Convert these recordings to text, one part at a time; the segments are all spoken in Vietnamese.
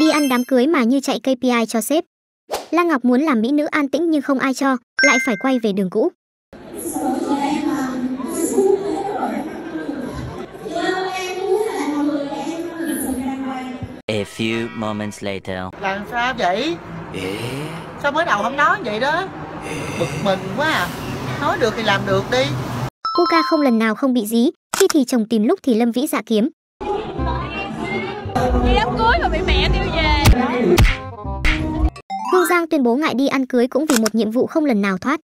đi ăn đám cưới mà như chạy KPI cho sếp. Lan Ngọc muốn làm mỹ nữ an tĩnh nhưng không ai cho, lại phải quay về đường cũ. A few moments later. Làm sao vậy? Sao mới đầu không nói vậy đó? Bực mình quá à. Nói được thì làm được đi. Kuka không lần nào không bị dí, khi thì chồng tìm lúc thì lâm vĩ dạ kiếm, đi đám cưới mà bị mẹ đưa về Hương Giang tuyên bố ngại đi ăn cưới cũng vì một nhiệm vụ không lần nào thoát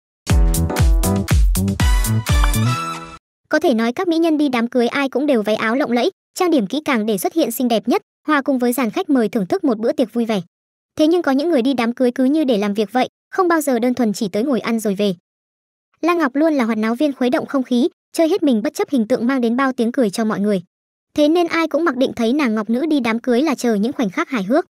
Có thể nói các mỹ nhân đi đám cưới ai cũng đều váy áo lộng lẫy, trang điểm kỹ càng để xuất hiện xinh đẹp nhất, hòa cùng với dàn khách mời thưởng thức một bữa tiệc vui vẻ. Thế nhưng có những người đi đám cưới cứ như để làm việc vậy, không bao giờ đơn thuần chỉ tới ngồi ăn rồi về. La Ngọc luôn là hoạt náo viên khuấy động không khí, chơi hết mình bất chấp hình tượng mang đến bao tiếng cười cho mọi người thế nên ai cũng mặc định thấy nàng ngọc nữ đi đám cưới là chờ những khoảnh khắc hài hước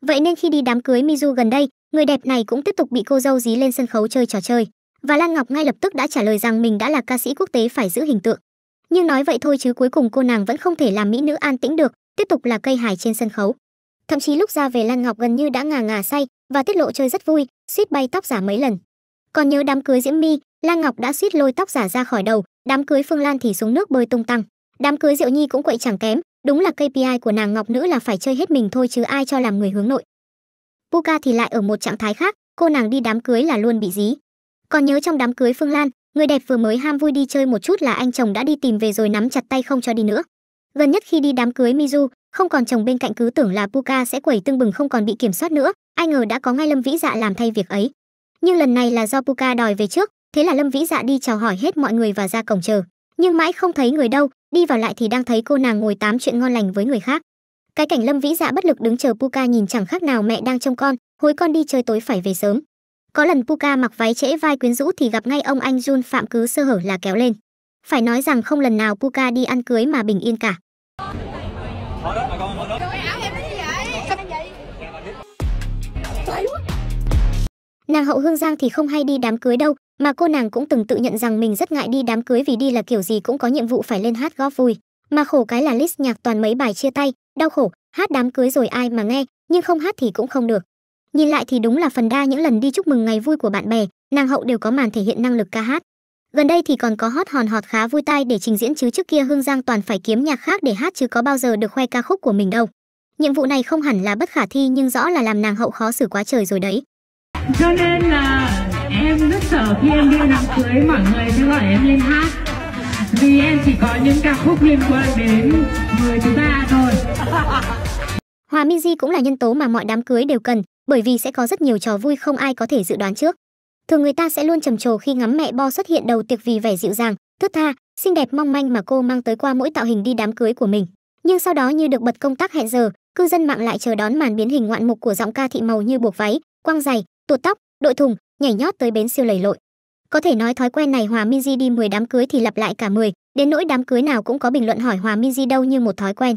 vậy nên khi đi đám cưới mizu gần đây người đẹp này cũng tiếp tục bị cô dâu dí lên sân khấu chơi trò chơi và lan ngọc ngay lập tức đã trả lời rằng mình đã là ca sĩ quốc tế phải giữ hình tượng nhưng nói vậy thôi chứ cuối cùng cô nàng vẫn không thể làm mỹ nữ an tĩnh được tiếp tục là cây hài trên sân khấu thậm chí lúc ra về lan ngọc gần như đã ngà ngà say và tiết lộ chơi rất vui suýt bay tóc giả mấy lần còn nhớ đám cưới diễm my lan ngọc đã suýt lôi tóc giả ra khỏi đầu đám cưới phương lan thì xuống nước bơi tung tăng đám cưới diệu nhi cũng quậy chẳng kém đúng là kpi của nàng ngọc nữ là phải chơi hết mình thôi chứ ai cho làm người hướng nội puka thì lại ở một trạng thái khác cô nàng đi đám cưới là luôn bị dí còn nhớ trong đám cưới phương lan người đẹp vừa mới ham vui đi chơi một chút là anh chồng đã đi tìm về rồi nắm chặt tay không cho đi nữa gần nhất khi đi đám cưới mizu không còn chồng bên cạnh cứ tưởng là puka sẽ quẩy tưng bừng không còn bị kiểm soát nữa ai ngờ đã có ngay lâm vĩ dạ làm thay việc ấy nhưng lần này là do puka đòi về trước thế là lâm vĩ dạ đi chào hỏi hết mọi người và ra cổng chờ nhưng mãi không thấy người đâu đi vào lại thì đang thấy cô nàng ngồi tám chuyện ngon lành với người khác cái cảnh lâm vĩ dạ bất lực đứng chờ puka nhìn chẳng khác nào mẹ đang trông con hối con đi chơi tối phải về sớm có lần puka mặc váy trễ vai quyến rũ thì gặp ngay ông anh jun phạm cứ sơ hở là kéo lên phải nói rằng không lần nào puka đi ăn cưới mà bình yên cả nàng hậu hương giang thì không hay đi đám cưới đâu mà cô nàng cũng từng tự nhận rằng mình rất ngại đi đám cưới vì đi là kiểu gì cũng có nhiệm vụ phải lên hát góp vui mà khổ cái là list nhạc toàn mấy bài chia tay đau khổ hát đám cưới rồi ai mà nghe nhưng không hát thì cũng không được nhìn lại thì đúng là phần đa những lần đi chúc mừng ngày vui của bạn bè nàng hậu đều có màn thể hiện năng lực ca hát gần đây thì còn có hot hòn hot khá vui tai để trình diễn chứ trước kia hương giang toàn phải kiếm nhạc khác để hát chứ có bao giờ được khoe ca khúc của mình đâu nhiệm vụ này không hẳn là bất khả thi nhưng rõ là làm nàng hậu khó xử quá trời rồi đấy cho nên là em rất sợ khi em đi đám cưới mọi người sẽ gọi em lên hát vì em chỉ có những ca khúc liên quan đến người thứ ba thôi Hòa Miji cũng là nhân tố mà mọi đám cưới đều cần, bởi vì sẽ có rất nhiều trò vui không ai có thể dự đoán trước. Thường người ta sẽ luôn trầm trồ khi ngắm mẹ Bo xuất hiện đầu tiệc vì vẻ dịu dàng, thướt tha, xinh đẹp mong manh mà cô mang tới qua mỗi tạo hình đi đám cưới của mình. Nhưng sau đó như được bật công tác hẹn giờ, cư dân mạng lại chờ đón màn biến hình ngoạn mục của giọng ca thị màu như buộc váy, quăng giày, tuột tóc, đội thùng, nhảy nhót tới bến siêu lầy lội có thể nói thói quen này hòa minji đi 10 đám cưới thì lặp lại cả 10, đến nỗi đám cưới nào cũng có bình luận hỏi hòa minji đâu như một thói quen